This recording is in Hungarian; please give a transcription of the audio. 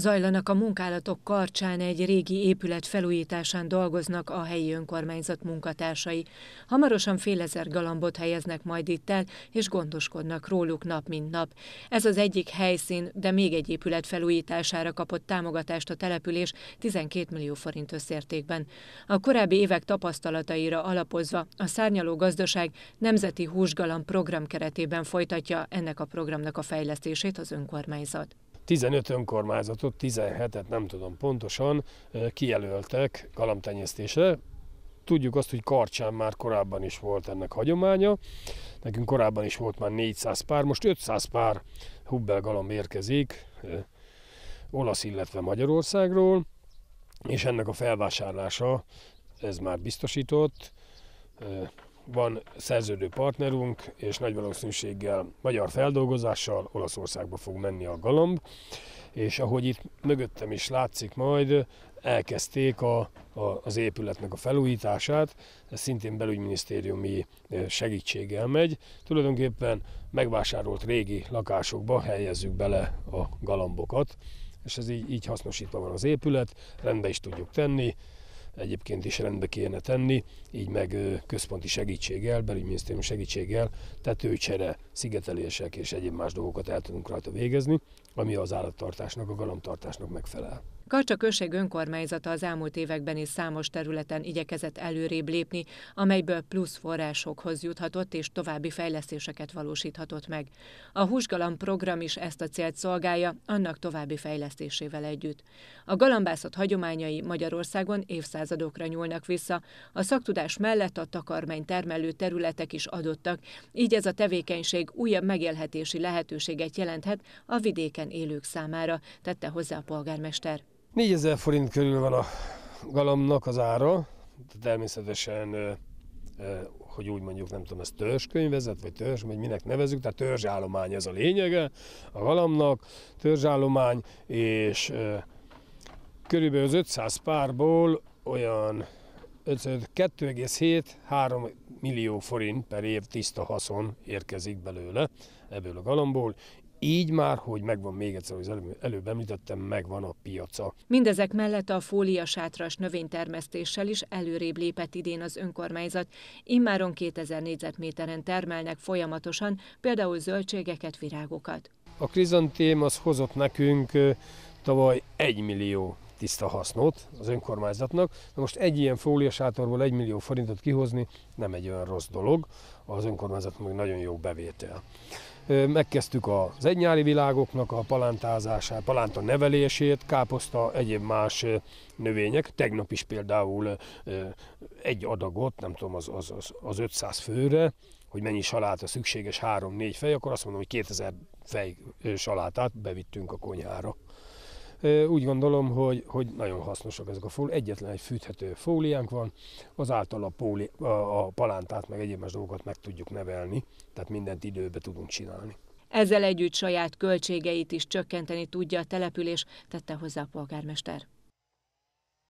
Zajlanak a munkálatok karcsán egy régi épület felújításán dolgoznak a helyi önkormányzat munkatársai. Hamarosan fél ezer galambot helyeznek majd itt el, és gondoskodnak róluk nap mint nap. Ez az egyik helyszín, de még egy épület felújítására kapott támogatást a település 12 millió forint összértékben. A korábbi évek tapasztalataira alapozva a Szárnyaló Gazdaság Nemzeti Húsgalamb program keretében folytatja ennek a programnak a fejlesztését az önkormányzat. 15 önkormányzatot, 17-et nem tudom pontosan, kijelöltek galamtenyésztésre. Tudjuk azt, hogy Karcsán már korábban is volt ennek hagyománya, nekünk korábban is volt már 400 pár, most 500 pár hubbel galamb érkezik, olasz, illetve Magyarországról, és ennek a felvásárlása, ez már biztosított, van szerződő partnerünk, és nagy valószínűséggel magyar feldolgozással Olaszországba fog menni a galamb, és ahogy itt mögöttem is látszik majd, elkezdték a, a, az épületnek a felújítását, ez szintén belügyminisztériumi segítséggel megy. Tulajdonképpen megvásárolt régi lakásokba helyezzük bele a galambokat, és ez így, így hasznosítva van az épület, rendbe is tudjuk tenni, egyébként is rendbe kéne tenni, így meg központi segítséggel, belügyminisztérium segítséggel tetőcsere, szigetelések és egyéb más dolgokat el tudunk rajta végezni, ami az állattartásnak, a galamtartásnak megfelel. Karcsa község önkormányzata az elmúlt években is számos területen igyekezett előrébb lépni, amelyből plusz forrásokhoz juthatott és további fejlesztéseket valósíthatott meg. A Húsgalamb program is ezt a célt szolgálja, annak további fejlesztésével együtt. A galambászat hagyományai Magyarországon évszázadokra nyúlnak vissza, a szaktudás mellett a takarmány termelő területek is adottak, így ez a tevékenység újabb megélhetési lehetőséget jelenthet a vidéken élők számára, tette hozzá a polgármester. 4000 forint körül van a galamnak az ára, természetesen hogy úgy mondjuk, nem tudom, ez törzskönyvezet, vagy törzs, vagy minek nevezük, tehát törzsállomány ez a lényege a galamnak, törzsállomány, és körülbelül az 500 párból olyan 2,7-3 millió forint per év tiszta haszon érkezik belőle ebből a galamból, így már, hogy megvan még egyszer, hogy előbb, előbb említettem, megvan a piaca. Mindezek mellett a fólia sátras növénytermesztéssel is előrébb lépett idén az önkormányzat. Immáron 2000 négyzetméteren termelnek folyamatosan, például zöldségeket, virágokat. A krizantém az hozott nekünk tavaly 1 millió tiszta hasznot az önkormányzatnak. Na most egy ilyen fóliasátorból egy millió forintot kihozni nem egy olyan rossz dolog, az önkormányzat meg nagyon jó bevétel. Megkezdtük az egynyári világoknak a palántázását, palánta nevelését, káposzta, egyéb más növények. Tegnap is például egy adagot, nem tudom, az, az, az, az 500 főre, hogy mennyi saláta szükséges, 3-4 fej, akkor azt mondom, hogy 2000 fej salátát bevittünk a konyhára. Úgy gondolom, hogy, hogy nagyon hasznosak ezek a fóliák. Egyetlen egy fűthető fóliánk van, azáltal a, póli, a, a palántát meg egyéb más dolgokat meg tudjuk nevelni, tehát mindent időbe tudunk csinálni. Ezzel együtt saját költségeit is csökkenteni tudja a település, tette hozzá a polgármester.